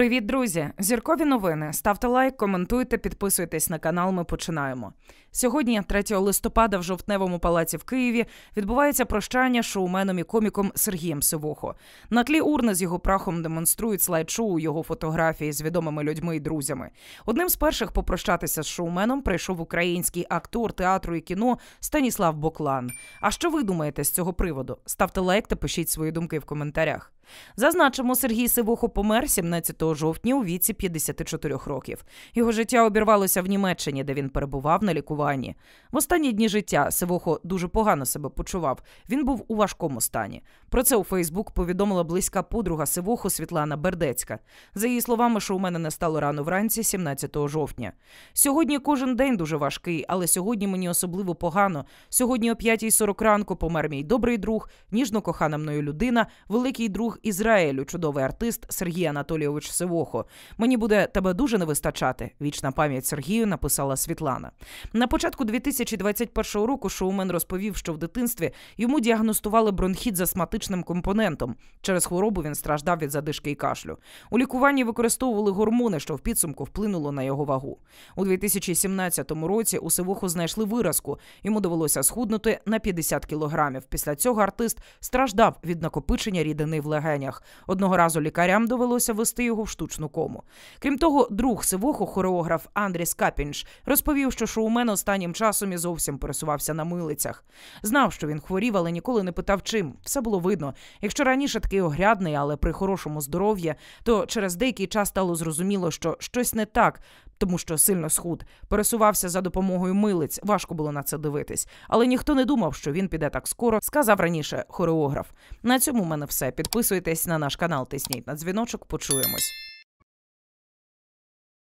Привіт, друзі! Зіркові новини. Ставте лайк, коментуйте, підписуйтесь на канал. Ми починаємо. Сьогодні, 3 листопада, в жовтневому палаці в Києві відбувається прощання шоуменом і коміком Сергієм Сивохо. На тлі урни з його прахом демонструють слайд-шоу його фотографії з відомими людьми і друзями. Одним з перших попрощатися з шоуменом прийшов український актор театру і кіно Станіслав Боклан. А що ви думаєте з цього приводу? Ставте лайк та пишіть свої думки в коментарях. Зазначимо, Сергій Сивухо помер 17 жовтня у віці 54 років. Його життя обірвалося в Німеччині, де він перебував на лікуванні. В останні дні життя Сивухо дуже погано себе почував. Він був у важкому стані. Про це у Фейсбук повідомила близька подруга Сивуху Світлана Бердецька. За її словами, що у мене не стало рано вранці, 17 жовтня. Сьогодні кожен день дуже важкий, але сьогодні мені особливо погано. Сьогодні о 5.40 ранку помер мій добрий друг, ніжно кохана мною людина, великий друг Ізраїлю, чудовий артист Сергій Анатолійович Сивохо. Мені буде тебе дуже не вистачати. Вічна пам'ять Сергію написала Світлана. На початку 2021 року шоумен розповів, що в дитинстві йому діагностували бронхіт з астматичним компонентом. Через хворобу він страждав від задишки і кашлю. У лікуванні використовували гормони, що в підсумку вплинуло на його вагу. У 2017 році у Сивоху знайшли виразку. Йому довелося схуднути на 50 кілограмів. Після цього артист страждав від накопичення рідини в легенях легенях. Одного разу лікарям довелося вести його в штучну кому. Крім того, друг сивоху хореограф Андрій Скапінш розповів, що шоумен останнім часом і зовсім пересувався на милицях. Знав, що він хворів, але ніколи не питав, чим все було видно. Якщо раніше такий огрядний, але при хорошому здоров'ї, то через деякий час стало зрозуміло, що щось не так тому що сильно схуд, пересувався за допомогою милиць. Важко було на це дивитись, але ніхто не думав, що він піде так скоро. Сказав раніше хореограф. На цьому в мене все. Підписуйтесь на наш канал, тисніть на дзвіночок. Почуємось.